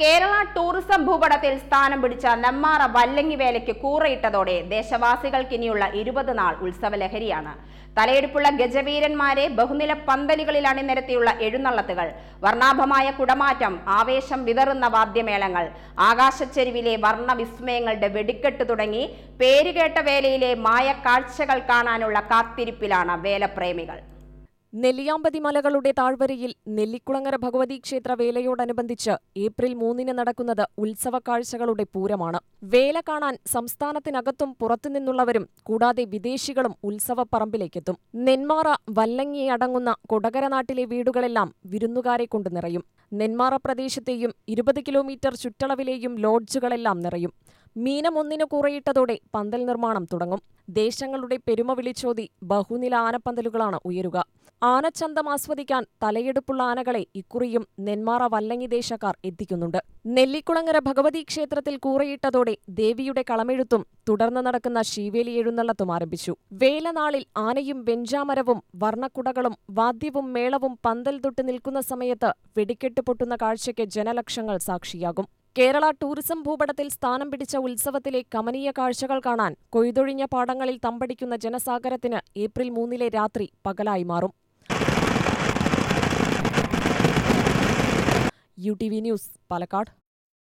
Kerala tourism ഭൂപടത്തിൽ സ്ഥാനം പിടിച്ച നെമ്മാറ വല്ലങ്ങി വേലയ്ക്ക് കൂറയിട്ടതോടെ ദേശവാസികൾക്കിനിയുള്ള ഇരുപത് നാൾ ഉത്സവലഹരിയാണ് തലയെടുപ്പുള്ള ഗജവീരന്മാരെ ബഹുനില പന്തലുകളിൽ അണിനിരത്തിയുള്ള എഴുന്നള്ളത്തുകൾ വർണ്ണാഭമായ കുടമാറ്റം ആവേശം വിതറുന്ന വാദ്യമേളങ്ങൾ ആകാശച്ചെരുവിലെ വർണ്ണവിസ്മയങ്ങളുടെ വെടിക്കെട്ട് തുടങ്ങി പേരുകേട്ട വേലയിലെ മായക്കാഴ്ചകൾ കാണാനുള്ള കാത്തിരിപ്പിലാണ് വേലപ്രേമികൾ നെല്ലിയാമ്പതി മലകളുടെ താഴ്വരയിൽ നെല്ലിക്കുളങ്ങര ഭഗവതി ക്ഷേത്ര വേലയോടനുബന്ധിച്ച് ഏപ്രിൽ മൂന്നിന് നടക്കുന്നത് ഉത്സവ കാഴ്ചകളുടെ പൂരമാണ് വേല കാണാൻ സംസ്ഥാനത്തിനകത്തും പുറത്തുനിന്നുള്ളവരും കൂടാതെ വിദേശികളും ഉത്സവ പറമ്പിലേക്കെത്തും നെന്മാറ വല്ലങ്ങി അടങ്ങുന്ന കൊടകരനാട്ടിലെ വീടുകളെല്ലാം വിരുന്നുകാരെ കൊണ്ട് നിറയും നെന്മാറ പ്രദേശത്തെയും ഇരുപത് കിലോമീറ്റർ ചുറ്റളവിലെയും ലോഡ്ജുകളെല്ലാം നിറയും മീനം ഒന്നിനു കുറയിട്ടതോടെ പന്തൽ നിർമ്മാണം തുടങ്ങും ദേശങ്ങളുടെ പെരുമ വിളിച്ചോതി ബഹുനില ആനപ്പന്തലുകളാണ് ഉയരുക ആനച്ചന്തം ആസ്വദിക്കാൻ തലയെടുപ്പുള്ള ആനകളെ ഇക്കുറിയും നെന്മാറ വല്ലങ്ങി ദേശക്കാർ എത്തിക്കുന്നുണ്ട് നെല്ലിക്കുളങ്ങര ഭഗവതി ക്ഷേത്രത്തിൽ കൂറയിട്ടതോടെ ദേവിയുടെ കളമെഴുത്തും തുടർന്ന് നടക്കുന്ന ശീവേലി എഴുന്നള്ളത്തും ആരംഭിച്ചു വേലനാളിൽ ആനയും വെഞ്ചാമരവും വർണ്ണക്കുടകളും വാദ്യവും മേളവും പന്തൽ തൊട്ട് നിൽക്കുന്ന സമയത്ത് വെടിക്കെട്ട് പൊട്ടുന്ന കാഴ്ചയ്ക്ക് ജനലക്ഷങ്ങൾ സാക്ഷിയാകും കേരള ടൂറിസം ഭൂപടത്തിൽ സ്ഥാനം പിടിച്ച ഉത്സവത്തിലെ കമനീയ കാഴ്ചകൾ കാണാൻ കൊയ്തൊഴിഞ്ഞ പാടങ്ങളിൽ തമ്പടിക്കുന്ന ജനസാഗരത്തിന് ഏപ്രിൽ മൂന്നിലെ രാത്രി പകലായി മാറും यूटीवी न्यूज़ पालकाड